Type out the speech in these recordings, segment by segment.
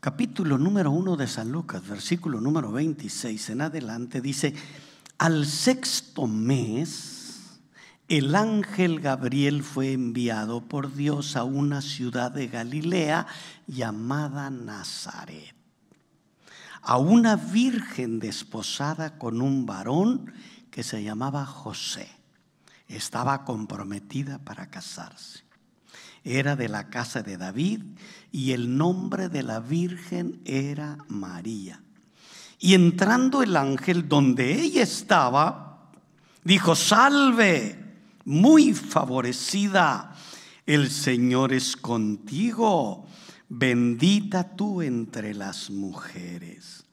capítulo número 1 de San Lucas, versículo número 26 en adelante, dice, al sexto mes, el ángel Gabriel fue enviado por Dios a una ciudad de Galilea llamada Nazaret, a una virgen desposada con un varón que se llamaba José. Estaba comprometida para casarse. Era de la casa de David y el nombre de la Virgen era María. Y entrando el ángel donde ella estaba, dijo, salve, muy favorecida, el Señor es contigo, bendita tú entre las mujeres.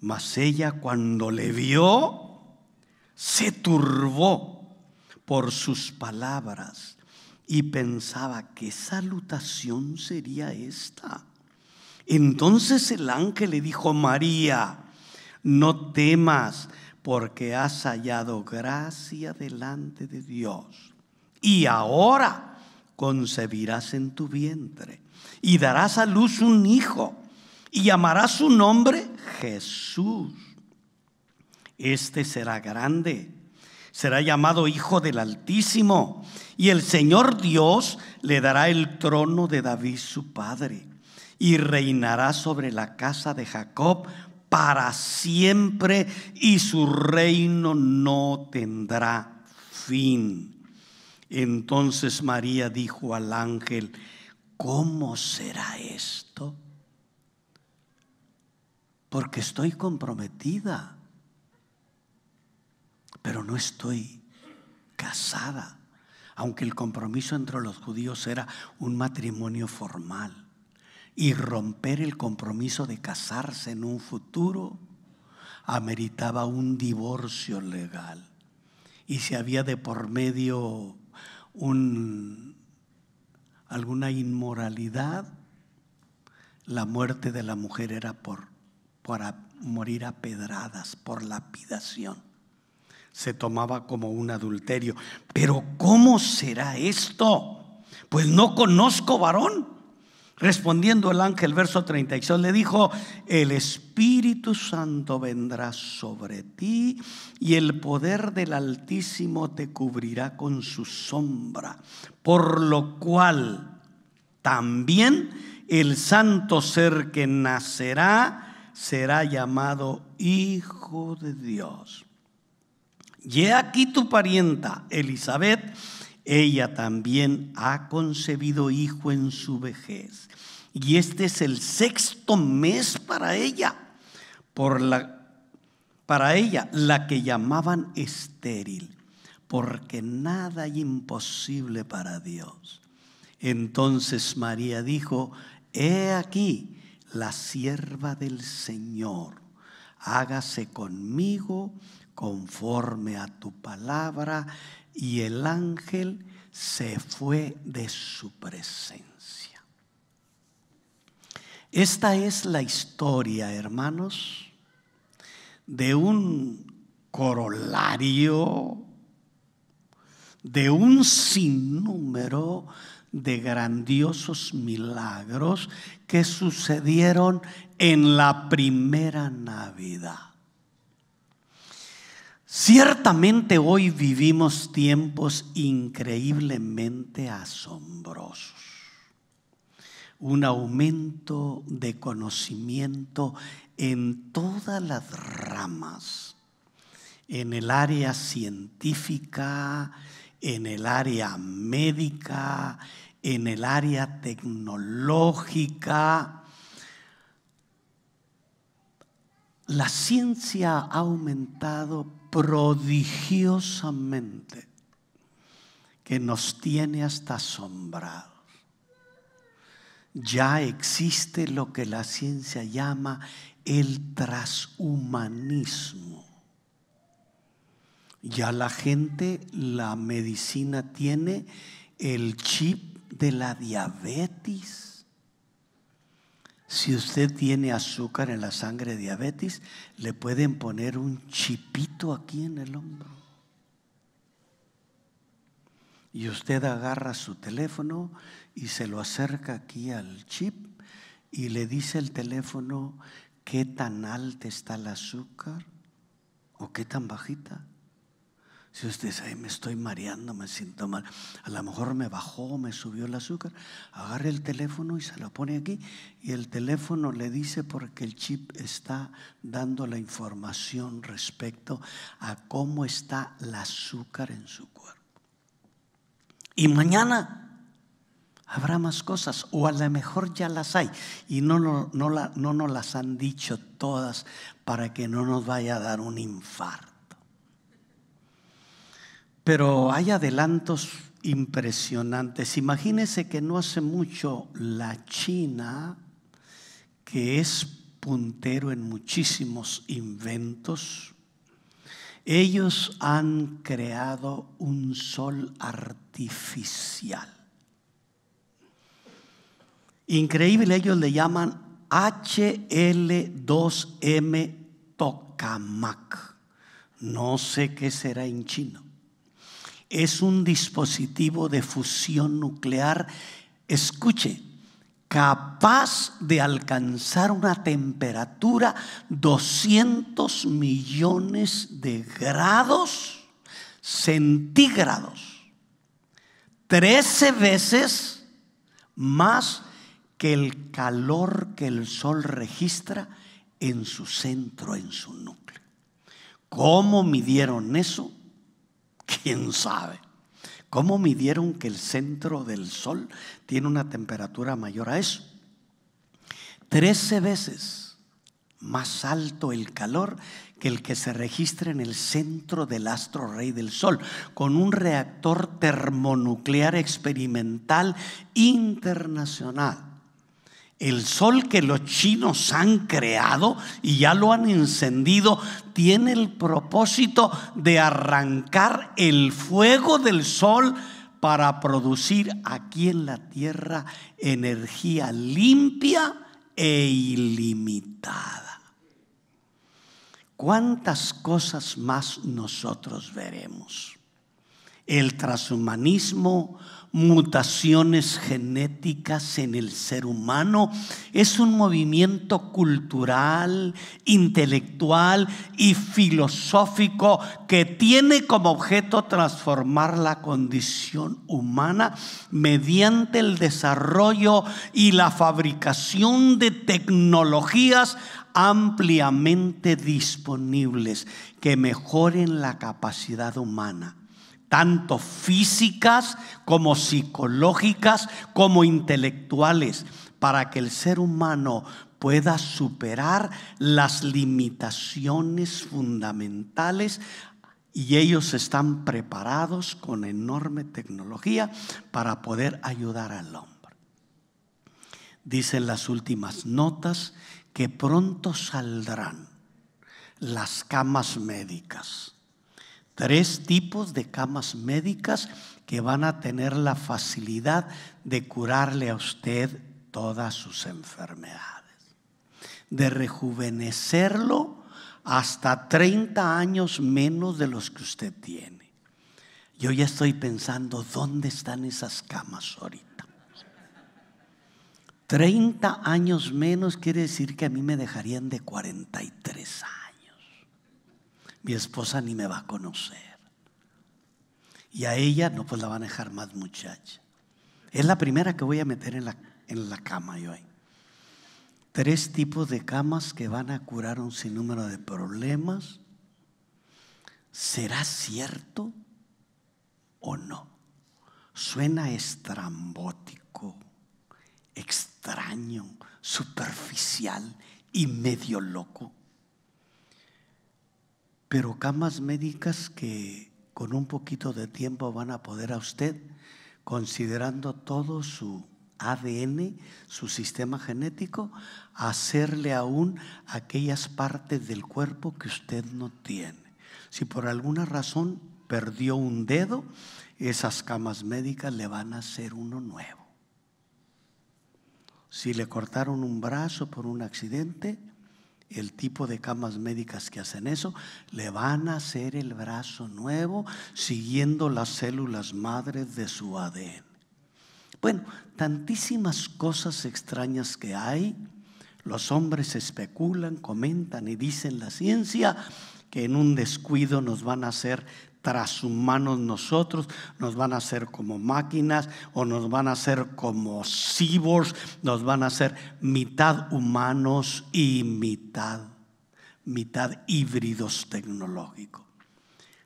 Mas ella cuando le vio, se turbó por sus palabras y pensaba, ¿qué salutación sería esta? Entonces el ángel le dijo, María, no temas, porque has hallado gracia delante de Dios. Y ahora concebirás en tu vientre y darás a luz un hijo y llamarás su nombre Jesús. Este será grande será llamado Hijo del Altísimo, y el Señor Dios le dará el trono de David su padre, y reinará sobre la casa de Jacob para siempre, y su reino no tendrá fin. Entonces María dijo al ángel, ¿cómo será esto? Porque estoy comprometida pero no estoy casada, aunque el compromiso entre los judíos era un matrimonio formal. Y romper el compromiso de casarse en un futuro ameritaba un divorcio legal. Y si había de por medio un, alguna inmoralidad, la muerte de la mujer era por, morir a pedradas, por lapidación se tomaba como un adulterio. Pero ¿cómo será esto? Pues no conozco varón. Respondiendo el ángel, verso 36, le dijo, el Espíritu Santo vendrá sobre ti y el poder del Altísimo te cubrirá con su sombra, por lo cual también el santo ser que nacerá será llamado Hijo de Dios. Y he aquí tu parienta, Elizabeth, ella también ha concebido hijo en su vejez. Y este es el sexto mes para ella, por la, para ella, la que llamaban estéril, porque nada hay imposible para Dios. Entonces María dijo, he aquí la sierva del Señor, hágase conmigo conforme a tu palabra. Y el ángel se fue de su presencia. Esta es la historia, hermanos, de un corolario, de un sinnúmero de grandiosos milagros que sucedieron en la primera Navidad. Ciertamente hoy vivimos tiempos increíblemente asombrosos. Un aumento de conocimiento en todas las ramas, en el área científica, en el área médica, en el área tecnológica. La ciencia ha aumentado prodigiosamente que nos tiene hasta asombrados. Ya existe lo que la ciencia llama el transhumanismo. Ya la gente, la medicina tiene el chip de la diabetes si usted tiene azúcar en la sangre, diabetes, le pueden poner un chipito aquí en el hombro. Y usted agarra su teléfono y se lo acerca aquí al chip y le dice el teléfono qué tan alta está el azúcar o qué tan bajita. Si usted dice, me estoy mareando, me siento mal, a lo mejor me bajó, me subió el azúcar, agarre el teléfono y se lo pone aquí y el teléfono le dice porque el chip está dando la información respecto a cómo está el azúcar en su cuerpo. Y mañana habrá más cosas o a lo mejor ya las hay y no, no, no nos las han dicho todas para que no nos vaya a dar un infarto. Pero hay adelantos impresionantes. Imagínense que no hace mucho la China, que es puntero en muchísimos inventos, ellos han creado un sol artificial. Increíble, ellos le llaman HL2M Tokamak. No sé qué será en chino es un dispositivo de fusión nuclear, escuche, capaz de alcanzar una temperatura 200 millones de grados centígrados, 13 veces más que el calor que el Sol registra en su centro, en su núcleo. ¿Cómo midieron eso? ¿Quién sabe? ¿Cómo midieron que el centro del Sol tiene una temperatura mayor a eso? Trece veces más alto el calor que el que se registra en el centro del astro rey del Sol, con un reactor termonuclear experimental internacional el sol que los chinos han creado y ya lo han encendido tiene el propósito de arrancar el fuego del sol para producir aquí en la tierra energía limpia e ilimitada. ¿Cuántas cosas más nosotros veremos? El transhumanismo, mutaciones genéticas en el ser humano, es un movimiento cultural, intelectual y filosófico que tiene como objeto transformar la condición humana mediante el desarrollo y la fabricación de tecnologías ampliamente disponibles que mejoren la capacidad humana tanto físicas como psicológicas como intelectuales, para que el ser humano pueda superar las limitaciones fundamentales y ellos están preparados con enorme tecnología para poder ayudar al hombre. Dicen las últimas notas que pronto saldrán las camas médicas tres tipos de camas médicas que van a tener la facilidad de curarle a usted todas sus enfermedades, de rejuvenecerlo hasta 30 años menos de los que usted tiene. Yo ya estoy pensando, ¿dónde están esas camas ahorita? 30 años menos quiere decir que a mí me dejarían de 43 años mi esposa ni me va a conocer. Y a ella no pues la van a dejar más muchacha. Es la primera que voy a meter en la, en la cama yo ahí. Tres tipos de camas que van a curar un sinnúmero de problemas. ¿Será cierto o no? Suena estrambótico, extraño, superficial y medio loco pero camas médicas que con un poquito de tiempo van a poder a usted, considerando todo su ADN, su sistema genético, hacerle aún aquellas partes del cuerpo que usted no tiene. Si por alguna razón perdió un dedo, esas camas médicas le van a hacer uno nuevo. Si le cortaron un brazo por un accidente, el tipo de camas médicas que hacen eso, le van a hacer el brazo nuevo siguiendo las células madres de su ADN. Bueno, tantísimas cosas extrañas que hay. Los hombres especulan, comentan y dicen la ciencia que en un descuido nos van a hacer tras humanos nosotros, nos van a hacer como máquinas o nos van a hacer como cyborgs, nos van a hacer mitad humanos y mitad, mitad híbridos tecnológicos.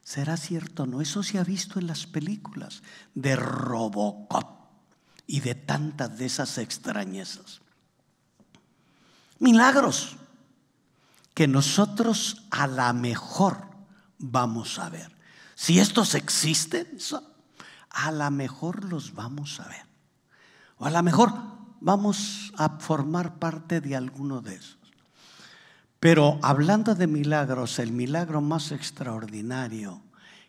¿Será cierto o no? Eso se ha visto en las películas de Robocop y de tantas de esas extrañezas. Milagros que nosotros a la mejor vamos a ver. Si estos existen, a lo mejor los vamos a ver. O a lo mejor vamos a formar parte de alguno de esos. Pero hablando de milagros, el milagro más extraordinario,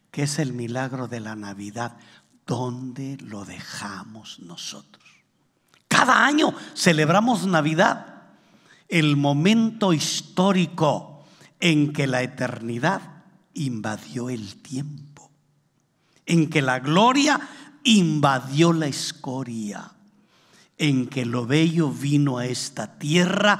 que es el milagro de la Navidad, ¿dónde lo dejamos nosotros? Cada año celebramos Navidad, el momento histórico en que la eternidad invadió el tiempo, en que la gloria invadió la escoria, en que lo bello vino a esta tierra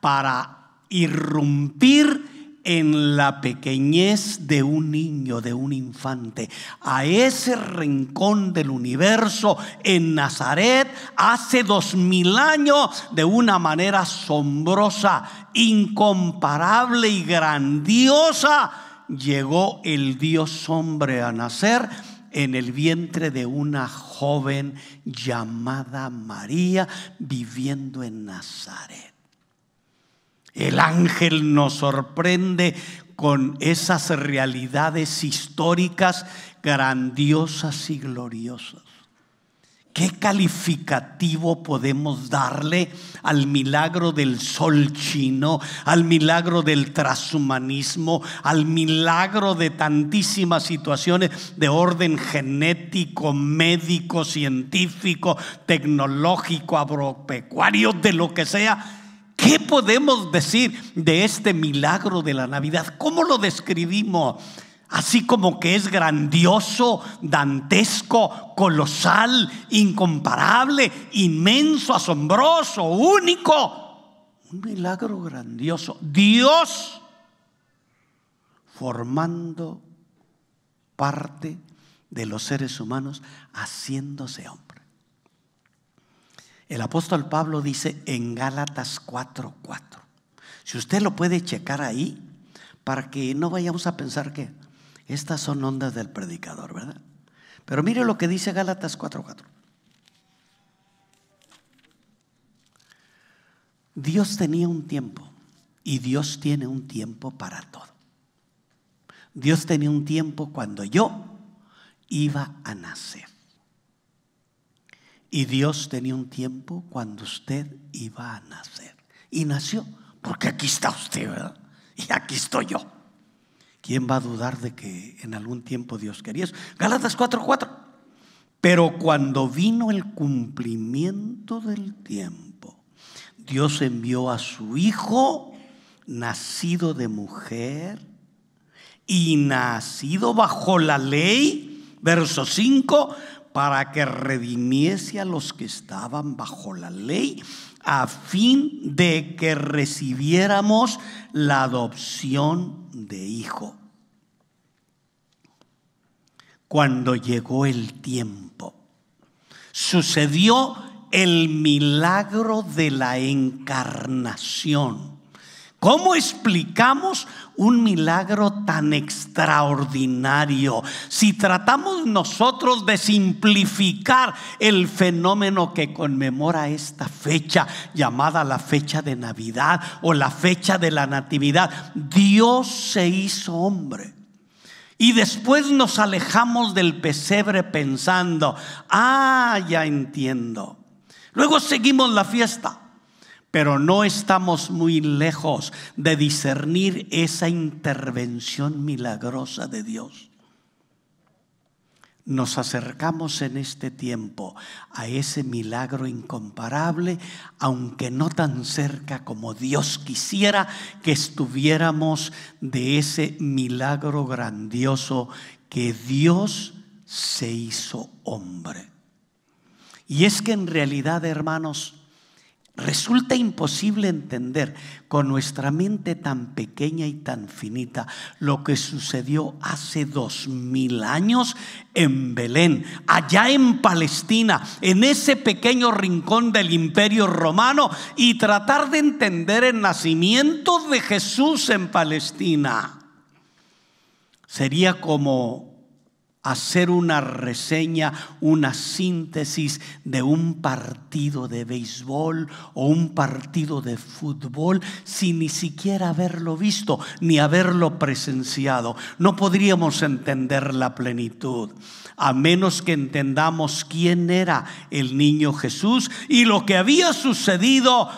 para irrumpir en la pequeñez de un niño, de un infante. A ese rincón del universo, en Nazaret, hace dos mil años, de una manera asombrosa, incomparable y grandiosa, llegó el Dios hombre a nacer en el vientre de una joven llamada María viviendo en Nazaret. El ángel nos sorprende con esas realidades históricas grandiosas y gloriosas. ¿Qué calificativo podemos darle al milagro del sol chino, al milagro del transhumanismo, al milagro de tantísimas situaciones de orden genético, médico, científico, tecnológico, agropecuario, de lo que sea? ¿Qué podemos decir de este milagro de la Navidad? ¿Cómo lo describimos? así como que es grandioso, dantesco, colosal, incomparable, inmenso, asombroso, único. Un milagro grandioso. Dios formando parte de los seres humanos, haciéndose hombre. El apóstol Pablo dice en Gálatas 4:4. Si usted lo puede checar ahí, para que no vayamos a pensar que estas son ondas del predicador, ¿verdad? Pero mire lo que dice Gálatas 4:4. Dios tenía un tiempo y Dios tiene un tiempo para todo. Dios tenía un tiempo cuando yo iba a nacer. Y Dios tenía un tiempo cuando usted iba a nacer. Y nació, porque aquí está usted, ¿verdad? Y aquí estoy yo. ¿Quién va a dudar de que en algún tiempo Dios quería eso? Galatas 4:4. Pero cuando vino el cumplimiento del tiempo, Dios envió a su Hijo, nacido de mujer y nacido bajo la ley, verso 5, para que redimiese a los que estaban bajo la ley a fin de que recibiéramos la adopción de hijo. Cuando llegó el tiempo, sucedió el milagro de la encarnación ¿Cómo explicamos un milagro tan extraordinario? Si tratamos nosotros de simplificar el fenómeno que conmemora esta fecha, llamada la fecha de Navidad o la fecha de la Natividad, Dios se hizo hombre. Y después nos alejamos del pesebre pensando, ah, ya entiendo. Luego seguimos la fiesta pero no estamos muy lejos de discernir esa intervención milagrosa de Dios. Nos acercamos en este tiempo a ese milagro incomparable, aunque no tan cerca como Dios quisiera que estuviéramos de ese milagro grandioso que Dios se hizo hombre. Y es que en realidad, hermanos, Resulta imposible entender con nuestra mente tan pequeña y tan finita lo que sucedió hace dos mil años en Belén, allá en Palestina, en ese pequeño rincón del imperio romano, y tratar de entender el nacimiento de Jesús en Palestina. Sería como hacer una reseña, una síntesis de un partido de béisbol o un partido de fútbol sin ni siquiera haberlo visto ni haberlo presenciado. No podríamos entender la plenitud a menos que entendamos quién era el niño Jesús y lo que había sucedido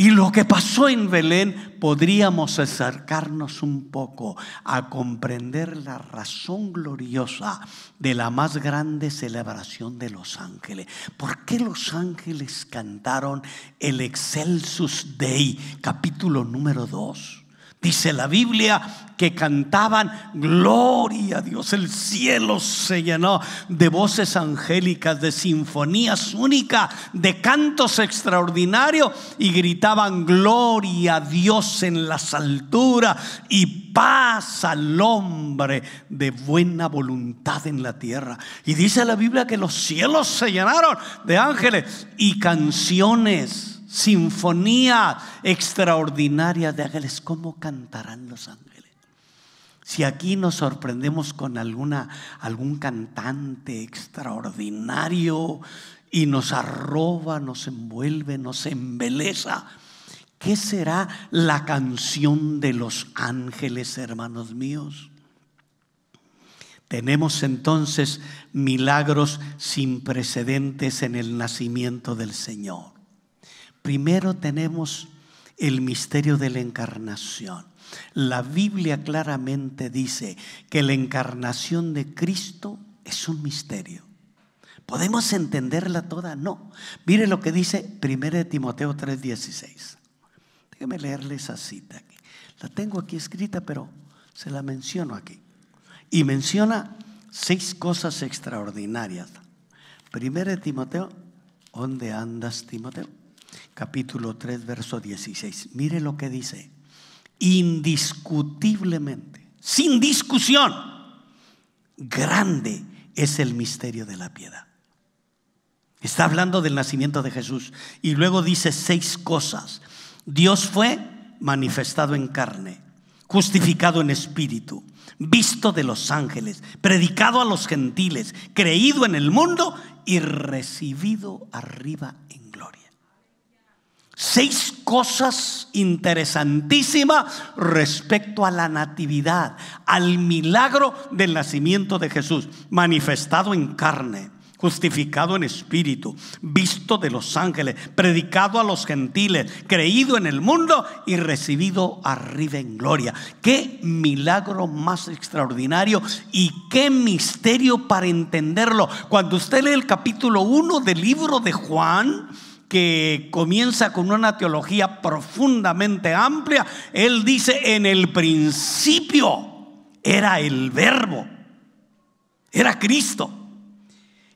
y lo que pasó en Belén podríamos acercarnos un poco a comprender la razón gloriosa de la más grande celebración de los ángeles. ¿Por qué los ángeles cantaron el Excelsus Dei, capítulo número 2? Dice la Biblia que cantaban gloria a Dios. El cielo se llenó de voces angélicas, de sinfonías únicas, de cantos extraordinarios y gritaban gloria a Dios en las alturas y paz al hombre de buena voluntad en la tierra. Y dice la Biblia que los cielos se llenaron de ángeles y canciones sinfonía extraordinaria de ángeles. ¿Cómo cantarán los ángeles? Si aquí nos sorprendemos con alguna, algún cantante extraordinario y nos arroba, nos envuelve, nos embeleza, ¿qué será la canción de los ángeles, hermanos míos? Tenemos entonces milagros sin precedentes en el nacimiento del Señor. Primero tenemos el misterio de la encarnación. La Biblia claramente dice que la encarnación de Cristo es un misterio. ¿Podemos entenderla toda? No. Mire lo que dice 1 Timoteo 3:16. Déjeme leerle esa cita. La tengo aquí escrita, pero se la menciono aquí. Y menciona seis cosas extraordinarias. 1 Timoteo, ¿dónde andas, Timoteo? capítulo 3, verso 16. Mire lo que dice. Indiscutiblemente, sin discusión, grande es el misterio de la piedad. Está hablando del nacimiento de Jesús y luego dice seis cosas. Dios fue manifestado en carne, justificado en espíritu, visto de los ángeles, predicado a los gentiles, creído en el mundo y recibido arriba en seis cosas interesantísimas respecto a la natividad, al milagro del nacimiento de Jesús, manifestado en carne justificado en espíritu, visto de los ángeles, predicado a los gentiles, creído en el mundo y recibido arriba en gloria. Qué milagro más extraordinario y qué misterio para entenderlo. Cuando usted lee el capítulo 1 del libro de Juan, que comienza con una teología profundamente amplia, él dice, en el principio era el verbo, era Cristo,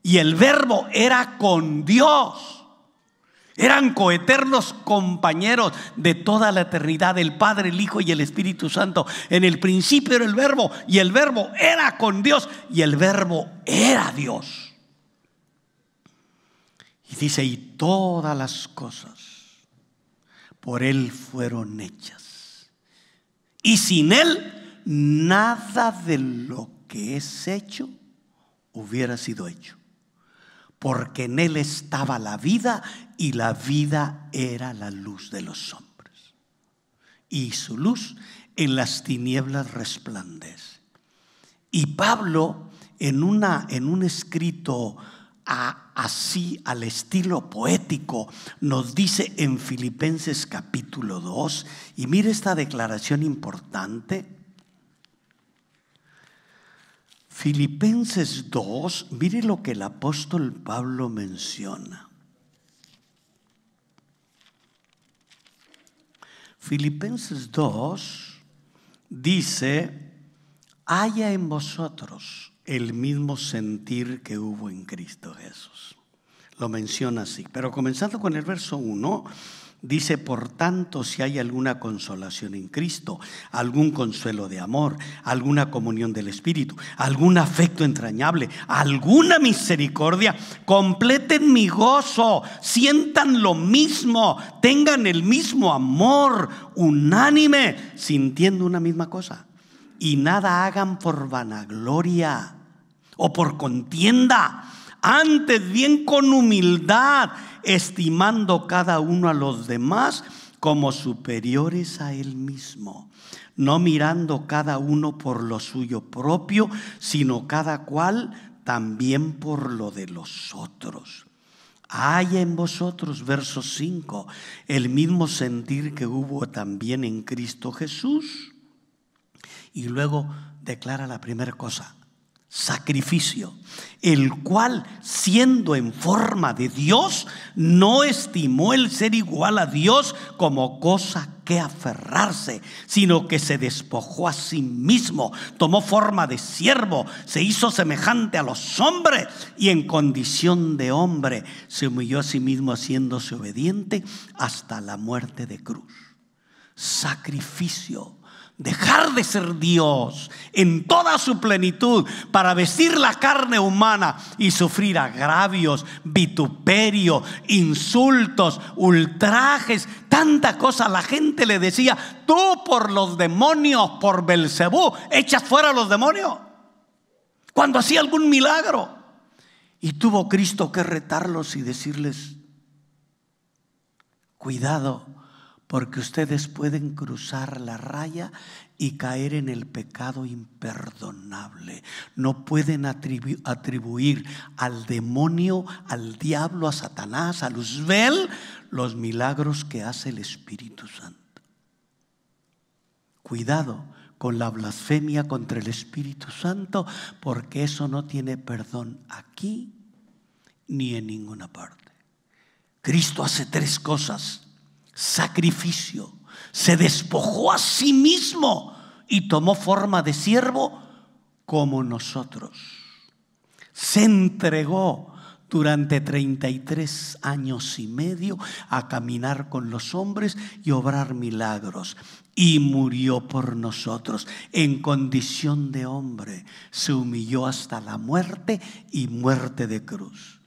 y el verbo era con Dios. Eran coeternos compañeros de toda la eternidad, el Padre, el Hijo y el Espíritu Santo. En el principio era el verbo y el verbo era con Dios y el verbo era Dios. Y dice, y todas las cosas por Él fueron hechas. Y sin Él, nada de lo que es hecho hubiera sido hecho. Porque en Él estaba la vida y la vida era la luz de los hombres. Y su luz en las tinieblas resplandece. Y Pablo, en, una, en un escrito así al estilo poético, nos dice en Filipenses capítulo 2, y mire esta declaración importante. Filipenses 2, mire lo que el apóstol Pablo menciona. Filipenses 2 dice, haya en vosotros el mismo sentir que hubo en Cristo Jesús. Lo menciona así. Pero comenzando con el verso 1, Dice, por tanto, si hay alguna consolación en Cristo, algún consuelo de amor, alguna comunión del Espíritu, algún afecto entrañable, alguna misericordia, completen mi gozo, sientan lo mismo, tengan el mismo amor unánime, sintiendo una misma cosa y nada hagan por vanagloria o por contienda, antes bien con humildad, estimando cada uno a los demás como superiores a él mismo, no mirando cada uno por lo suyo propio, sino cada cual también por lo de los otros. Hay en vosotros, verso 5, el mismo sentir que hubo también en Cristo Jesús y luego declara la primera cosa, sacrificio, el cual siendo en forma de Dios, no estimó el ser igual a Dios como cosa que aferrarse, sino que se despojó a sí mismo, tomó forma de siervo, se hizo semejante a los hombres y en condición de hombre se humilló a sí mismo haciéndose obediente hasta la muerte de cruz. Sacrificio dejar de ser Dios en toda su plenitud para vestir la carne humana y sufrir agravios, vituperio, insultos, ultrajes, tanta cosa. La gente le decía, tú por los demonios, por Belcebú, echas fuera a los demonios. Cuando hacía algún milagro. Y tuvo Cristo que retarlos y decirles, cuidado porque ustedes pueden cruzar la raya y caer en el pecado imperdonable. No pueden atribuir al demonio, al diablo, a Satanás, a Luzbel, los milagros que hace el Espíritu Santo. Cuidado con la blasfemia contra el Espíritu Santo, porque eso no tiene perdón aquí ni en ninguna parte. Cristo hace tres cosas sacrificio. Se despojó a sí mismo y tomó forma de siervo como nosotros. Se entregó durante 33 años y medio a caminar con los hombres y obrar milagros. Y murió por nosotros en condición de hombre. Se humilló hasta la muerte y muerte de cruz.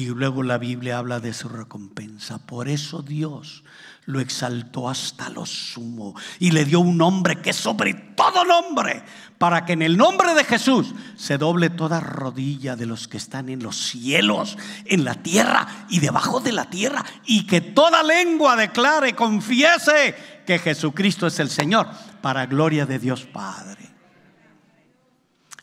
Y luego la Biblia habla de su recompensa. Por eso Dios lo exaltó hasta lo sumo y le dio un nombre que es sobre todo nombre, para que en el nombre de Jesús se doble toda rodilla de los que están en los cielos, en la tierra y debajo de la tierra, y que toda lengua declare, confiese que Jesucristo es el Señor, para gloria de Dios Padre.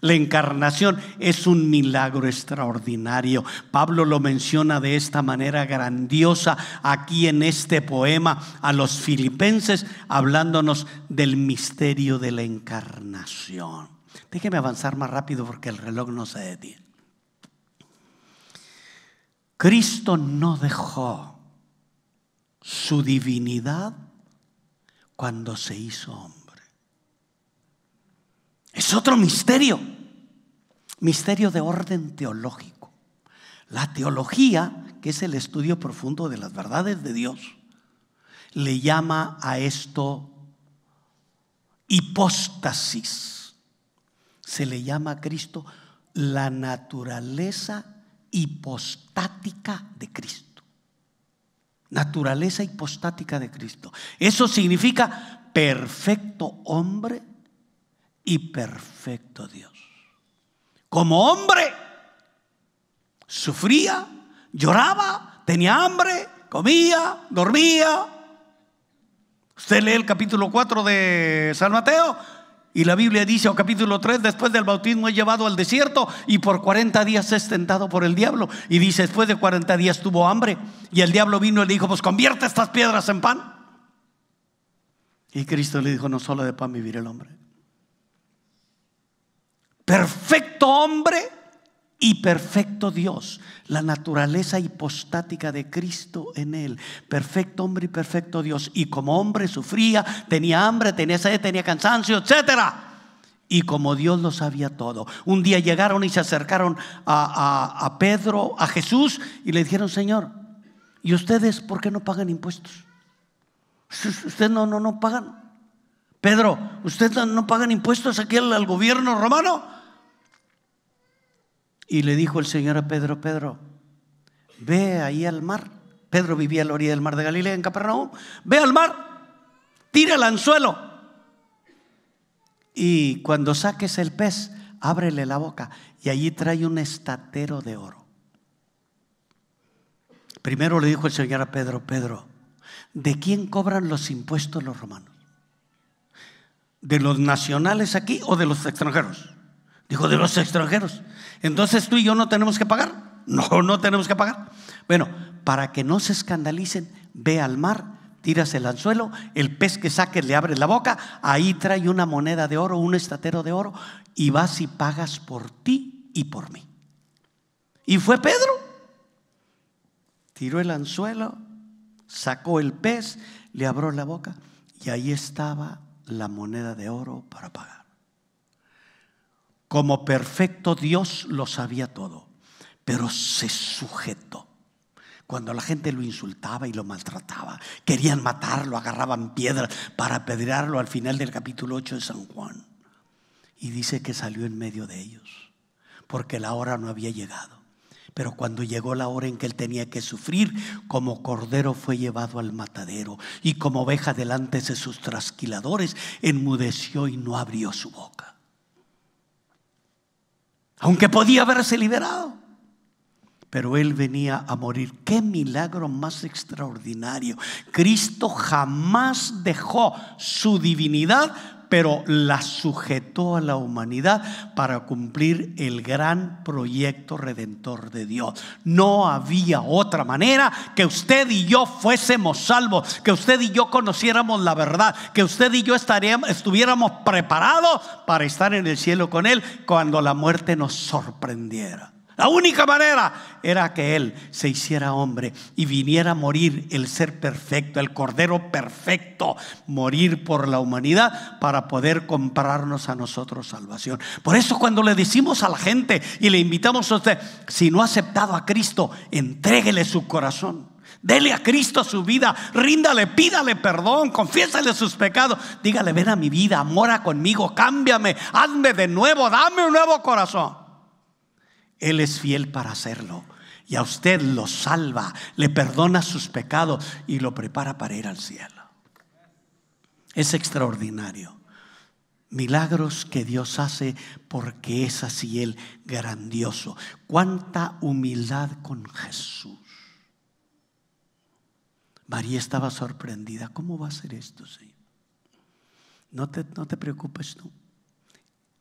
La encarnación es un milagro extraordinario. Pablo lo menciona de esta manera grandiosa aquí en este poema a los filipenses, hablándonos del misterio de la encarnación. Déjeme avanzar más rápido porque el reloj no se detiene. Cristo no dejó su divinidad cuando se hizo hombre. Es otro misterio. Misterio de orden teológico. La teología, que es el estudio profundo de las verdades de Dios, le llama a esto hipóstasis. Se le llama a Cristo la naturaleza hipostática de Cristo. Naturaleza hipostática de Cristo. Eso significa perfecto hombre y perfecto Dios. Como hombre, sufría, lloraba, tenía hambre, comía, dormía. Usted lee el capítulo 4 de San Mateo y la Biblia dice, o capítulo 3, después del bautismo es llevado al desierto y por 40 días es tentado por el diablo. Y dice, después de 40 días tuvo hambre y el diablo vino y le dijo, pues convierte estas piedras en pan. Y Cristo le dijo, no solo de pan vivirá el hombre perfecto hombre y perfecto Dios. La naturaleza hipostática de Cristo en él. Perfecto hombre y perfecto Dios. Y como hombre sufría, tenía hambre, tenía sed, tenía cansancio, etcétera. Y como Dios lo sabía todo. Un día llegaron y se acercaron a, Pedro, a Jesús, y le dijeron, Señor, ¿y ustedes por qué no pagan impuestos? Ustedes no, no, no pagan. Pedro, ¿ustedes no, pagan impuestos aquí al gobierno romano? Y le dijo el Señor a Pedro, Pedro, ve ahí al mar. Pedro vivía a la orilla del mar de Galilea, en Capernaum. Ve al mar, tira el anzuelo. Y cuando saques el pez, ábrele la boca. Y allí trae un estatero de oro. Primero le dijo el Señor a Pedro, Pedro, ¿de quién cobran los impuestos los romanos? ¿De los nacionales aquí o de los extranjeros? Dijo, de los extranjeros. Entonces tú y yo no tenemos que pagar. No, no tenemos que pagar. Bueno, para que no se escandalicen, ve al mar, tiras el anzuelo, el pez que saques le abres la boca, ahí trae una moneda de oro, un estatero de oro, y vas y pagas por ti y por mí. Y fue Pedro. Tiró el anzuelo, sacó el pez, le abrió la boca, y ahí estaba la moneda de oro para pagar. Como perfecto Dios lo sabía todo, pero se sujetó. Cuando la gente lo insultaba y lo maltrataba, querían matarlo, agarraban piedras para apedrearlo al final del capítulo 8 de San Juan. Y dice que salió en medio de ellos, porque la hora no había llegado. Pero cuando llegó la hora en que él tenía que sufrir, como cordero fue llevado al matadero y como oveja delante de sus trasquiladores, enmudeció y no abrió su boca aunque podía haberse liberado. Pero él venía a morir. Qué milagro más extraordinario. Cristo jamás dejó su divinidad pero la sujetó a la humanidad para cumplir el gran proyecto redentor de Dios. No había otra manera que usted y yo fuésemos salvos, que usted y yo conociéramos la verdad, que usted y yo estuviéramos preparados para estar en el cielo con Él cuando la muerte nos sorprendiera. La única manera era que Él se hiciera hombre y viniera a morir el ser perfecto, el cordero perfecto, morir por la humanidad para poder comprarnos a nosotros salvación. Por eso cuando le decimos a la gente y le invitamos a usted, si no ha aceptado a Cristo, entréguele su corazón. Dele a Cristo su vida, ríndale, pídale perdón, confiésale sus pecados. Dígale, ven a mi vida, mora conmigo, cámbiame, hazme de nuevo, dame un nuevo corazón. Él es fiel para hacerlo. Y a usted lo salva, le perdona sus pecados y lo prepara para ir al cielo. Es extraordinario. Milagros que Dios hace porque es así Él grandioso. Cuánta humildad con Jesús. María estaba sorprendida. ¿Cómo va a ser esto, Señor? No te, no te preocupes tú.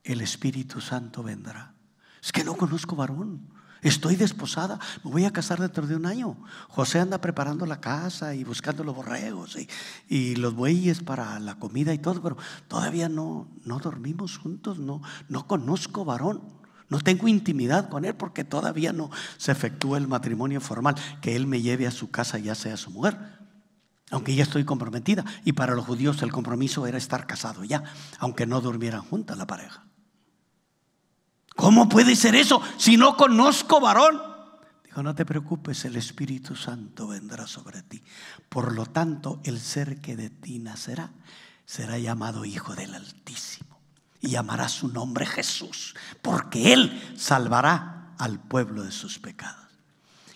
El Espíritu Santo vendrá es que no conozco varón. Estoy desposada, me voy a casar dentro de un año. José anda preparando la casa y buscando los borregos y, los bueyes para la comida y todo, pero todavía no, no dormimos juntos, no, no conozco varón. No tengo intimidad con él porque todavía no se efectúa el matrimonio formal, que él me lleve a su casa ya sea su mujer, aunque ya estoy comprometida. Y para los judíos el compromiso era estar casado ya, aunque no durmieran juntas la pareja. ¿Cómo puede ser eso si no conozco varón? Dijo, no te preocupes, el Espíritu Santo vendrá sobre ti. Por lo tanto, el ser que de ti nacerá será llamado Hijo del Altísimo y llamará su nombre Jesús, porque Él salvará al pueblo de sus pecados.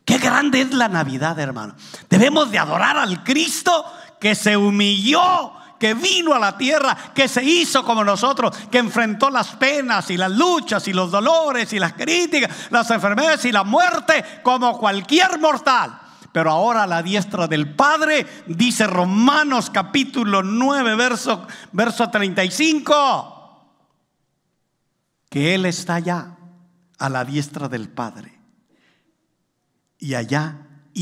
Qué grande es la Navidad, hermano. Debemos de adorar al Cristo que se humilló que vino a la tierra, que se hizo como nosotros, que enfrentó las penas y las luchas y los dolores y las críticas, las enfermedades y la muerte como cualquier mortal. Pero ahora a la diestra del Padre, dice Romanos capítulo 9, verso, verso 35, que Él está allá, a la diestra del Padre. Y allá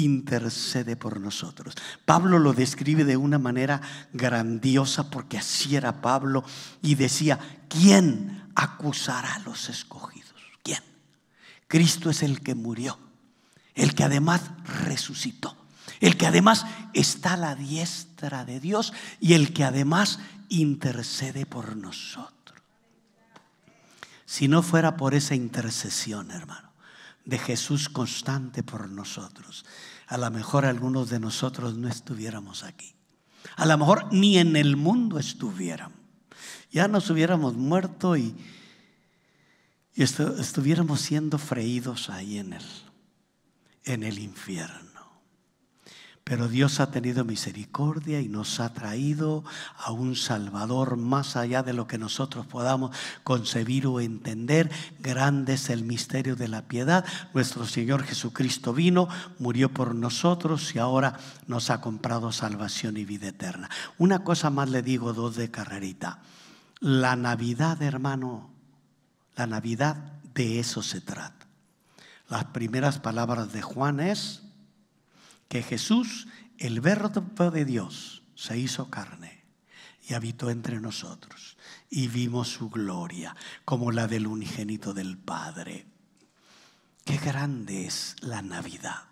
intercede por nosotros. Pablo lo describe de una manera grandiosa porque así era Pablo y decía, ¿quién acusará a los escogidos? ¿Quién? Cristo es el que murió, el que además resucitó, el que además está a la diestra de Dios y el que además intercede por nosotros. Si no fuera por esa intercesión, hermano de Jesús constante por nosotros. A lo mejor algunos de nosotros no estuviéramos aquí. A lo mejor ni en el mundo estuviéramos. Ya nos hubiéramos muerto y, y estuviéramos siendo freídos ahí en el, en el infierno. Pero Dios ha tenido misericordia y nos ha traído a un Salvador más allá de lo que nosotros podamos concebir o entender. Grande es el misterio de la piedad. Nuestro Señor Jesucristo vino, murió por nosotros y ahora nos ha comprado salvación y vida eterna. Una cosa más le digo dos de carrerita. La Navidad, hermano, la Navidad de eso se trata. Las primeras palabras de Juan es, que Jesús, el verbo de Dios, se hizo carne y habitó entre nosotros y vimos su gloria como la del unigénito del Padre. Qué grande es la Navidad.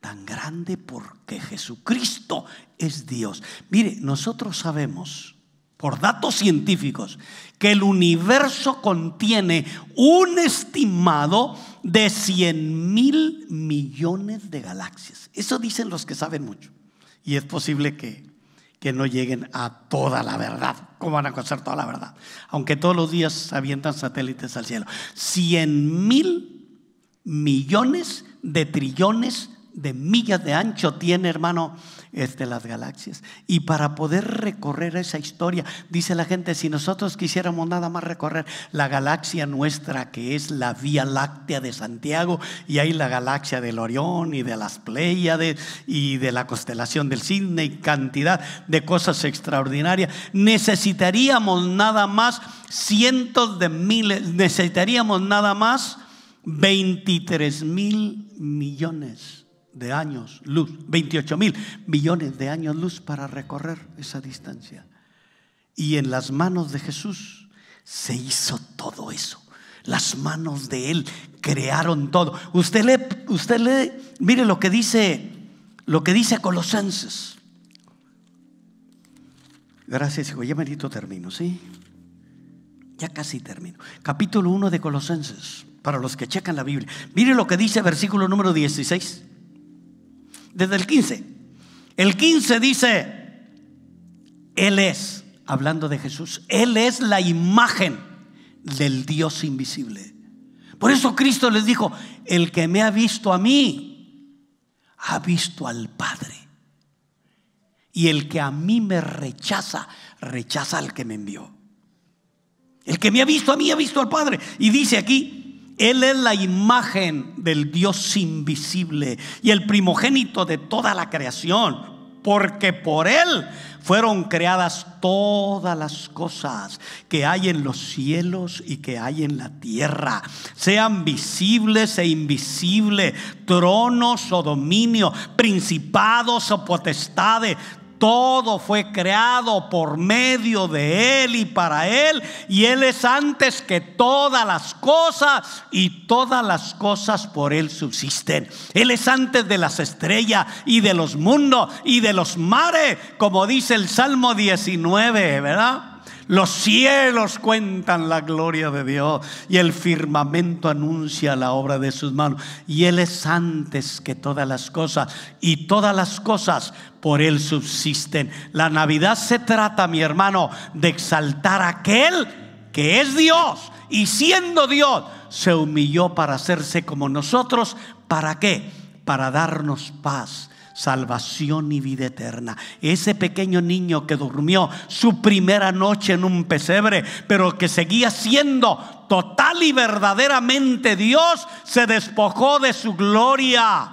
Tan grande porque Jesucristo es Dios. Mire, nosotros sabemos por datos científicos, que el universo contiene un estimado de 100 mil millones de galaxias. Eso dicen los que saben mucho. Y es posible que, que no lleguen a toda la verdad. ¿Cómo van a conocer toda la verdad? Aunque todos los días avientan satélites al cielo. 100 mil millones de trillones de millas de ancho tiene, hermano, este, las galaxias. Y para poder recorrer esa historia, dice la gente, si nosotros quisiéramos nada más recorrer la galaxia nuestra, que es la Vía Láctea de Santiago, y hay la galaxia del Orión y de las Pléyades y de la constelación del Cisne y cantidad de cosas extraordinarias, necesitaríamos nada más cientos de miles, necesitaríamos nada más 23 mil millones de años luz, 28 mil millones de años luz para recorrer esa distancia. Y en las manos de Jesús se hizo todo eso. Las manos de Él crearon todo. Usted lee, usted lee, mire lo que dice, lo que dice Colosenses. Gracias, hijo. Ya merito termino, ¿sí? Ya casi termino. Capítulo 1 de Colosenses, para los que checan la Biblia. Mire lo que dice versículo número 16 desde el 15. El 15 dice, Él es, hablando de Jesús, Él es la imagen del Dios invisible. Por eso Cristo les dijo, el que me ha visto a mí, ha visto al Padre. Y el que a mí me rechaza, rechaza al que me envió. El que me ha visto a mí, ha visto al Padre. Y dice aquí, él es la imagen del Dios invisible y el primogénito de toda la creación, porque por Él fueron creadas todas las cosas que hay en los cielos y que hay en la tierra, sean visibles e invisibles, tronos o dominio, principados o potestades todo fue creado por medio de Él y para Él. Y Él es antes que todas las cosas y todas las cosas por Él subsisten. Él es antes de las estrellas y de los mundos y de los mares, como dice el Salmo 19, ¿verdad? Los cielos cuentan la gloria de Dios y el firmamento anuncia la obra de sus manos. Y Él es antes que todas las cosas y todas las cosas por Él subsisten. La Navidad se trata, mi hermano, de exaltar a aquel que es Dios y siendo Dios se humilló para hacerse como nosotros. ¿Para qué? Para darnos paz salvación y vida eterna. Ese pequeño niño que durmió su primera noche en un pesebre, pero que seguía siendo total y verdaderamente Dios, se despojó de su gloria.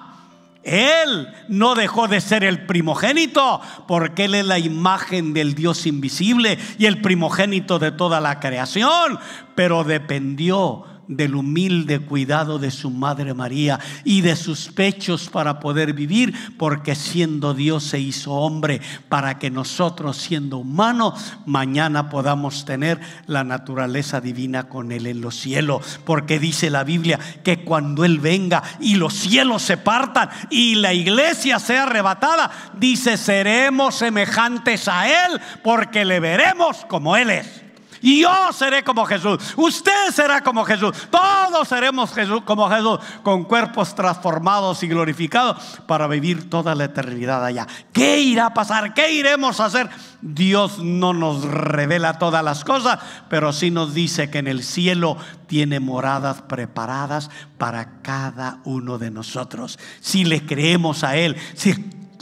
Él no dejó de ser el primogénito, porque Él es la imagen del Dios invisible y el primogénito de toda la creación, pero dependió del humilde cuidado de su madre María y de sus pechos para poder vivir, porque siendo Dios se hizo hombre, para que nosotros siendo humanos mañana podamos tener la naturaleza divina con Él en los cielos, porque dice la Biblia que cuando Él venga y los cielos se partan y la iglesia sea arrebatada, dice seremos semejantes a Él, porque le veremos como Él es. Yo seré como Jesús. Usted será como Jesús. Todos seremos Jesús, como Jesús, con cuerpos transformados y glorificados para vivir toda la eternidad allá. ¿Qué irá a pasar? ¿Qué iremos a hacer? Dios no nos revela todas las cosas, pero sí nos dice que en el cielo tiene moradas preparadas para cada uno de nosotros. Si le creemos a Él, si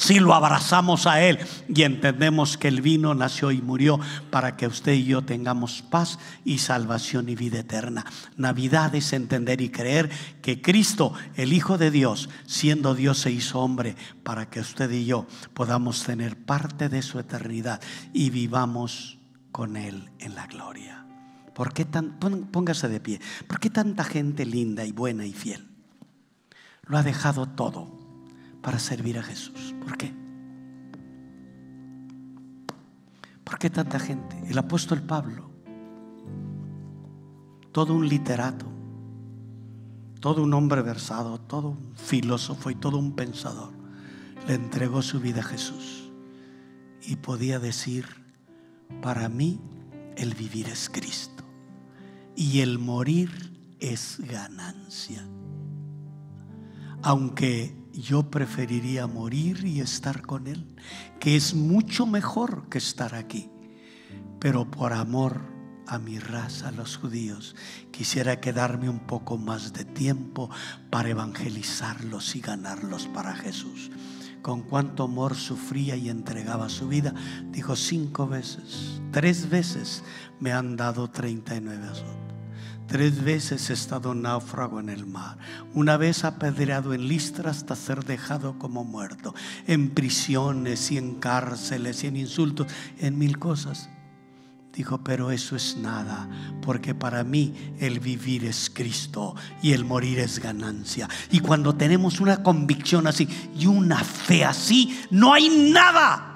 si lo abrazamos a Él y entendemos que el vino, nació y murió para que usted y yo tengamos paz y salvación y vida eterna. Navidad es entender y creer que Cristo, el Hijo de Dios, siendo Dios se hizo hombre para que usted y yo podamos tener parte de su eternidad y vivamos con Él en la gloria. ¿Por qué tan, póngase de pie, ¿por qué tanta gente linda y buena y fiel? Lo ha dejado todo para servir a Jesús. ¿Por qué? ¿Por qué tanta gente? El apóstol Pablo, todo un literato, todo un hombre versado, todo un filósofo y todo un pensador, le entregó su vida a Jesús y podía decir, para mí el vivir es Cristo y el morir es ganancia. Aunque yo preferiría morir y estar con Él, que es mucho mejor que estar aquí. Pero por amor a mi raza, a los judíos, quisiera quedarme un poco más de tiempo para evangelizarlos y ganarlos para Jesús. Con cuánto amor sufría y entregaba su vida, dijo cinco veces, tres veces me han dado 39 azotes. Tres veces he estado náufrago en el mar. Una vez apedreado en Listra hasta ser dejado como muerto. En prisiones y en cárceles y en insultos, en mil cosas. Dijo, pero eso es nada, porque para mí el vivir es Cristo y el morir es ganancia. Y cuando tenemos una convicción así y una fe así, no hay nada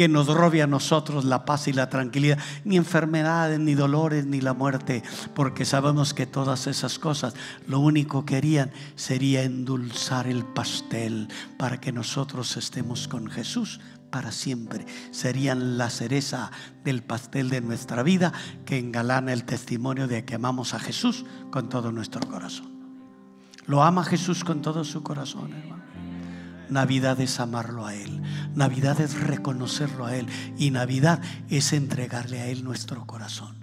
que nos robe a nosotros la paz y la tranquilidad, ni enfermedades, ni dolores, ni la muerte, porque sabemos que todas esas cosas lo único que harían sería endulzar el pastel para que nosotros estemos con Jesús para siempre. Serían la cereza del pastel de nuestra vida que engalana el testimonio de que amamos a Jesús con todo nuestro corazón. Lo ama Jesús con todo su corazón, hermano. Navidad es amarlo a Él, Navidad es reconocerlo a Él y Navidad es entregarle a Él nuestro corazón.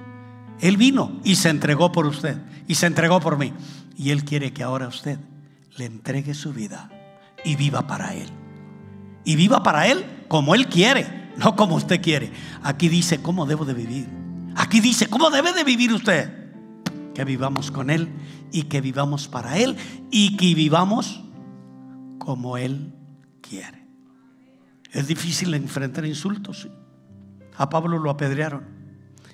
Él vino y se entregó por usted y se entregó por mí. Y Él quiere que ahora usted le entregue su vida y viva para Él. Y viva para Él como Él quiere, no como usted quiere. Aquí dice cómo debo de vivir. Aquí dice cómo debe de vivir usted. Que vivamos con Él y que vivamos para Él y que vivamos como Él quiere. Es difícil enfrentar insultos. A Pablo lo apedrearon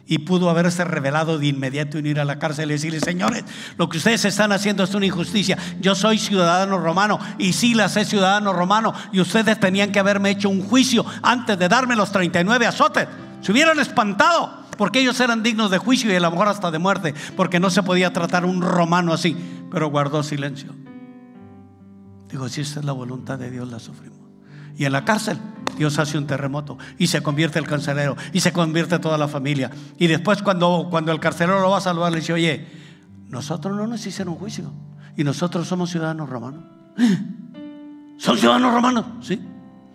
y pudo haberse revelado de inmediato en ir a la cárcel y decirle, señores, lo que ustedes están haciendo es una injusticia. Yo soy ciudadano romano y sí las sé ciudadano romano y ustedes tenían que haberme hecho un juicio antes de darme los 39 azotes. Se hubieran espantado porque ellos eran dignos de juicio y a lo mejor hasta de muerte porque no se podía tratar un romano así, pero guardó silencio. Digo, si esta es la voluntad de Dios, la sufrimos. Y en la cárcel, Dios hace un terremoto y se convierte el carcelero y se convierte toda la familia. Y después cuando, cuando el carcelero lo va a salvar, le dice, oye, nosotros no nos hicieron juicio y nosotros somos ciudadanos romanos. ¿Son ciudadanos romanos? Sí.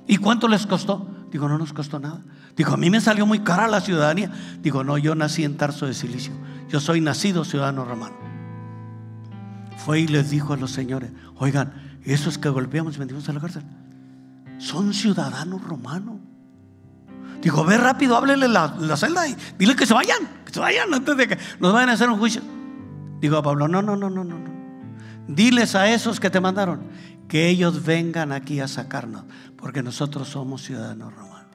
¿Y cuánto les costó? Digo, no nos costó nada. Digo, a mí me salió muy cara la ciudadanía. Digo, no, yo nací en Tarso de Cilicio. Yo soy nacido ciudadano romano. Fue y les dijo a los señores, oigan, esos que golpeamos y vendimos a la cárcel son ciudadanos romanos. Digo ve rápido, háblele la, la celda y dile que se vayan, que se vayan antes de que nos vayan a hacer un juicio. Digo a Pablo, no, no, no, no, no. Diles a esos que te mandaron que ellos vengan aquí a sacarnos, porque nosotros somos ciudadanos romanos.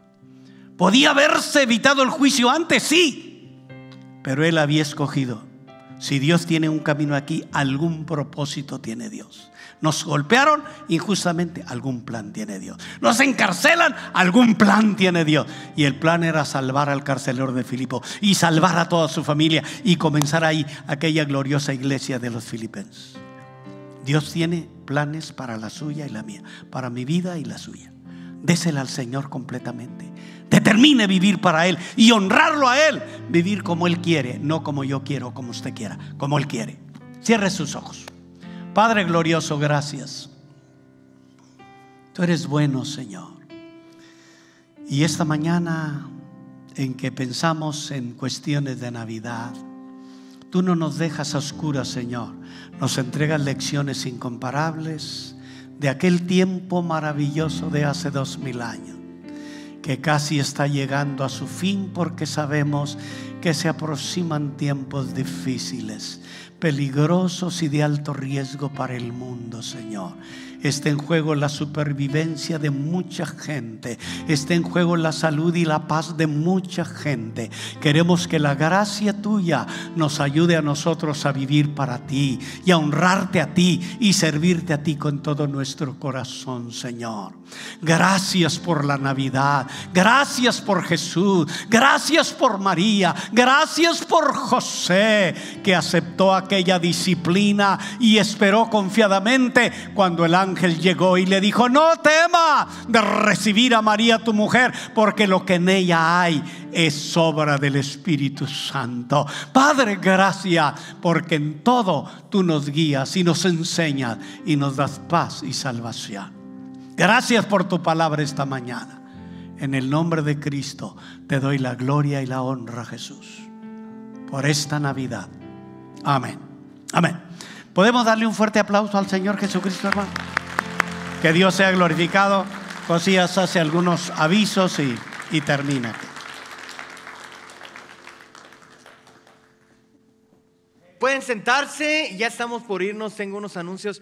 Podía haberse evitado el juicio antes, sí, pero él había escogido si Dios tiene un camino aquí, algún propósito tiene Dios. Nos golpearon injustamente, algún plan tiene Dios. Nos encarcelan, algún plan tiene Dios. Y el plan era salvar al carcelero de Filipo y salvar a toda su familia y comenzar ahí aquella gloriosa iglesia de los filipenses. Dios tiene planes para la suya y la mía, para mi vida y la suya. Désela al Señor completamente. Determine vivir para Él y honrarlo a Él. Vivir como Él quiere, no como yo quiero, como usted quiera, como Él quiere. Cierre sus ojos. Padre glorioso, gracias. Tú eres bueno, Señor. Y esta mañana en que pensamos en cuestiones de Navidad, tú no nos dejas a oscuras, Señor. Nos entregas lecciones incomparables de aquel tiempo maravilloso de hace dos mil años que casi está llegando a su fin porque sabemos que se aproximan tiempos difíciles, peligrosos y de alto riesgo para el mundo, Señor. Está en juego la supervivencia de mucha gente. Está en juego la salud y la paz de mucha gente. Queremos que la gracia tuya nos ayude a nosotros a vivir para ti y a honrarte a ti y servirte a ti con todo nuestro corazón, Señor. Gracias por la Navidad. Gracias por Jesús. Gracias por María. Gracias por José que aceptó aquella disciplina y esperó confiadamente cuando el ángel ángel llegó y le dijo, no tema de recibir a María tu mujer, porque lo que en ella hay es obra del Espíritu Santo. Padre, gracias, porque en todo tú nos guías y nos enseñas y nos das paz y salvación. Gracias por tu palabra esta mañana. En el nombre de Cristo te doy la gloria y la honra, Jesús, por esta Navidad. Amén. Amén. ¿Podemos darle un fuerte aplauso al Señor Jesucristo, hermano? Que Dios sea glorificado. Josías hace algunos avisos y, y termina. Pueden sentarse, ya estamos por irnos, tengo unos anuncios.